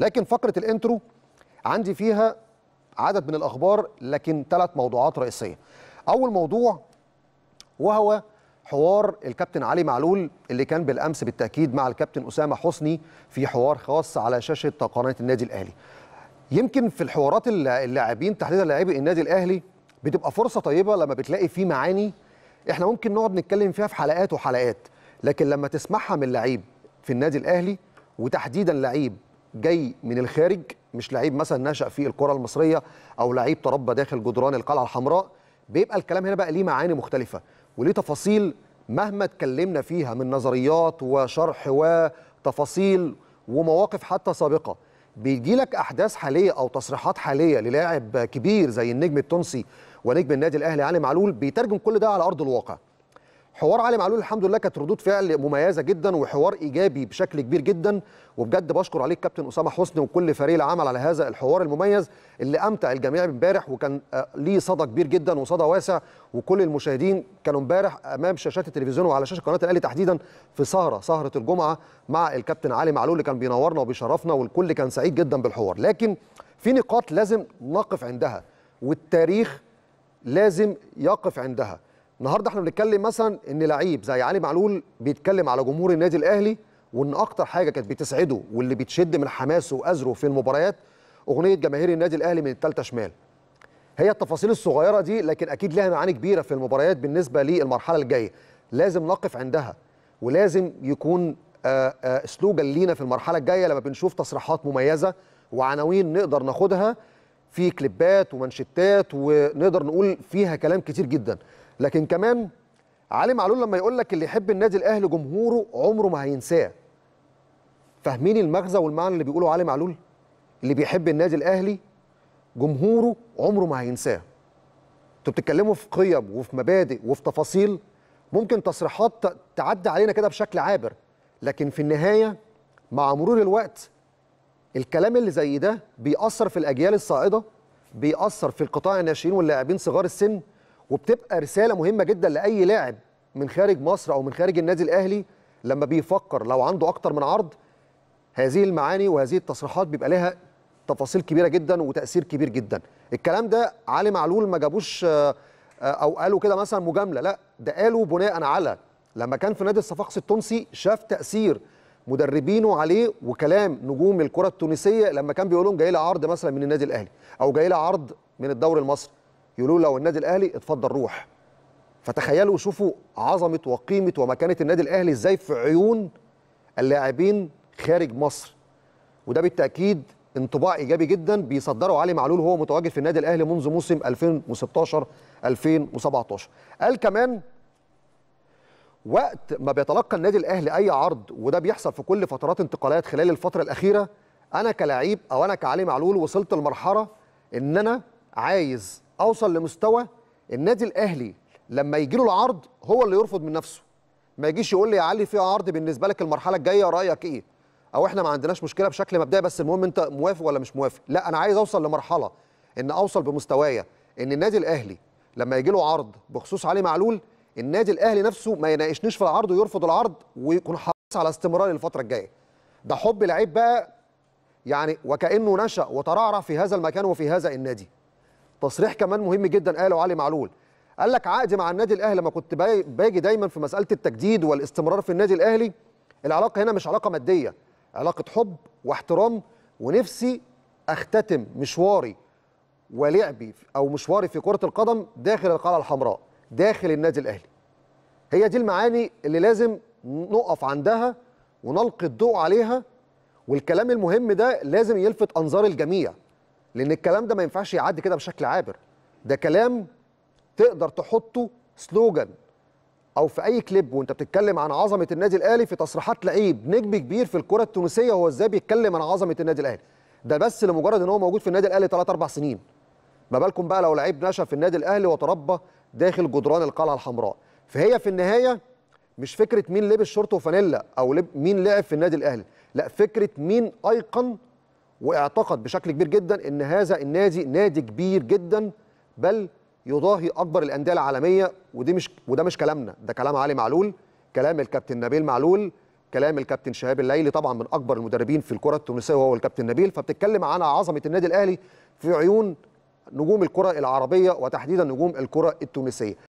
لكن فقرة الانترو عندي فيها عدد من الأخبار لكن ثلاث موضوعات رئيسية أول موضوع وهو حوار الكابتن علي معلول اللي كان بالأمس بالتأكيد مع الكابتن أسامة حسني في حوار خاص على شاشة قناة النادي الأهلي يمكن في الحوارات اللاعبين تحديدا لاعبي النادي الأهلي بتبقى فرصة طيبة لما بتلاقي فيه معاني احنا ممكن نقعد نتكلم فيها في حلقات وحلقات لكن لما تسمعها من لعيب في النادي الأهلي وتحديدا لعيب جاي من الخارج مش لعيب مثلا نشأ في الكرة المصرية أو لعيب تربى داخل جدران القلعة الحمراء بيبقى الكلام هنا بقى ليه معاني مختلفة وليه تفاصيل مهما اتكلمنا فيها من نظريات وشرح وتفاصيل ومواقف حتى سابقة بيجي لك أحداث حالية أو تصريحات حالية للاعب كبير زي النجم التونسي ونجم النادي الأهلي علي معلول بيترجم كل ده على أرض الواقع حوار علي معلول الحمد لله كانت ردود فعل مميزه جدا وحوار ايجابي بشكل كبير جدا وبجد بشكر عليك كابتن اسامه حسني وكل فريق العمل على هذا الحوار المميز اللي امتع الجميع امبارح وكان آه، ليه صدى كبير جدا وصدى واسع وكل المشاهدين كانوا امبارح امام شاشات التلفزيون وعلى شاشه قناه الاهلي تحديدا في سهره سهره الجمعه مع الكابتن علي معلول اللي كان بينورنا وبيشرفنا والكل كان سعيد جدا بالحوار لكن في نقاط لازم نقف عندها والتاريخ لازم يقف عندها النهارده احنا بنتكلم مثلا ان لعيب زي علي معلول بيتكلم على جمهور النادي الاهلي وان اكتر حاجه كانت بتسعده واللي بتشد من حماسه وازره في المباريات اغنيه جماهير النادي الاهلي من الثالثه شمال هي التفاصيل الصغيره دي لكن اكيد لها معاني كبيره في المباريات بالنسبه للمرحله الجايه لازم نقف عندها ولازم يكون آه، آه، سلوجن لينا في المرحله الجايه لما بنشوف تصريحات مميزه وعناوين نقدر ناخدها في كليبات ومانشيتات ونقدر نقول فيها كلام كتير جدا لكن كمان علي معلول لما يقول لك اللي يحب النادي الاهلي جمهوره عمره ما هينساه فاهمين المغزى والمعنى اللي بيقوله علي معلول اللي بيحب النادي الاهلي جمهوره عمره ما هينساه انتوا بتتكلموا في قيم وفي مبادئ وفي تفاصيل ممكن تصريحات تعدي علينا كده بشكل عابر لكن في النهايه مع مرور الوقت الكلام اللي زي ده بيأثر في الاجيال الصاعده بيأثر في القطاع الناشئين واللاعبين صغار السن وبتبقى رساله مهمه جدا لاي لاعب من خارج مصر او من خارج النادي الاهلي لما بيفكر لو عنده اكتر من عرض هذه المعاني وهذه التصريحات بيبقى لها تفاصيل كبيره جدا وتاثير كبير جدا الكلام ده علي معلول ما جابوش آه، آه، او قالوا كده مثلا مجامله لا ده قالوا بناء على لما كان في نادي الصفاقس التونسي شاف تاثير مدربينه عليه وكلام نجوم الكره التونسيه لما كان بيقول لهم جاي لي عرض مثلا من النادي الاهلي او جاي لي عرض من الدوري المصري يقولوا لو النادي الاهلي اتفضل روح فتخيلوا شوفوا عظمه وقيمه ومكانه النادي الاهلي ازاي في عيون اللاعبين خارج مصر وده بالتاكيد انطباع ايجابي جدا بيصدره علي معلول وهو متواجد في النادي الاهلي منذ موسم 2016 2017 قال كمان وقت ما بيتلقى النادي الاهلي اي عرض وده بيحصل في كل فترات انتقالات خلال الفتره الاخيره انا كلاعب او انا كعلي معلول وصلت لمرحله ان انا عايز اوصل لمستوى النادي الاهلي لما يجي له العرض هو اللي يرفض من نفسه ما يجيش يقول لي يا علي في عرض بالنسبه لك المرحله الجايه رايك ايه او احنا ما عندناش مشكله بشكل مبدئي بس المهم انت موافق ولا مش موافق لا انا عايز اوصل لمرحله ان اوصل بمستوايا ان النادي الاهلي لما يجي له عرض بخصوص علي معلول النادي الاهلي نفسه ما يناقشنيش في العرض ويرفض العرض ويكون حريص على استمراري الفتره الجايه ده حب لعيب بقى يعني وكانه نشا وترعرع في هذا المكان وفي هذا النادي تصريح كمان مهم جدا قاله علي معلول قال لك عقدي مع النادي الاهلي لما كنت باجي دايما في مساله التجديد والاستمرار في النادي الاهلي العلاقه هنا مش علاقه ماديه علاقه حب واحترام ونفسي اختتم مشواري ولعبي او مشواري في كره القدم داخل القلعه الحمراء داخل النادي الاهلي هي دي المعاني اللي لازم نقف عندها ونلقي الضوء عليها والكلام المهم ده لازم يلفت انظار الجميع لان الكلام ده ما ينفعش يعدي كده بشكل عابر ده كلام تقدر تحطه سلوجان او في اي كليب وانت بتتكلم عن عظمه النادي الاهلي في تصريحات لعيب نجم كبير في الكره التونسيه هو ازاي بيتكلم عن عظمه النادي الاهلي ده بس لمجرد ان هو موجود في النادي الاهلي 3 4 سنين ما بالكم بقى لو لعيب نشا في النادي الاهلي وتربى داخل جدران القلعه الحمراء فهي في النهايه مش فكره مين لبس شورت وفانيلا او مين لعب في النادي الاهلي لا فكره مين ايقن واعتقد بشكل كبير جدا ان هذا النادي نادي كبير جدا بل يضاهي اكبر الانديه العالميه ودي مش وده مش كلامنا ده كلام علي معلول كلام الكابتن نبيل معلول كلام الكابتن شهاب الليلي طبعا من اكبر المدربين في الكره التونسيه وهو الكابتن نبيل فبتتكلم عن عظمه النادي الاهلي في عيون نجوم الكره العربيه وتحديدا نجوم الكره التونسيه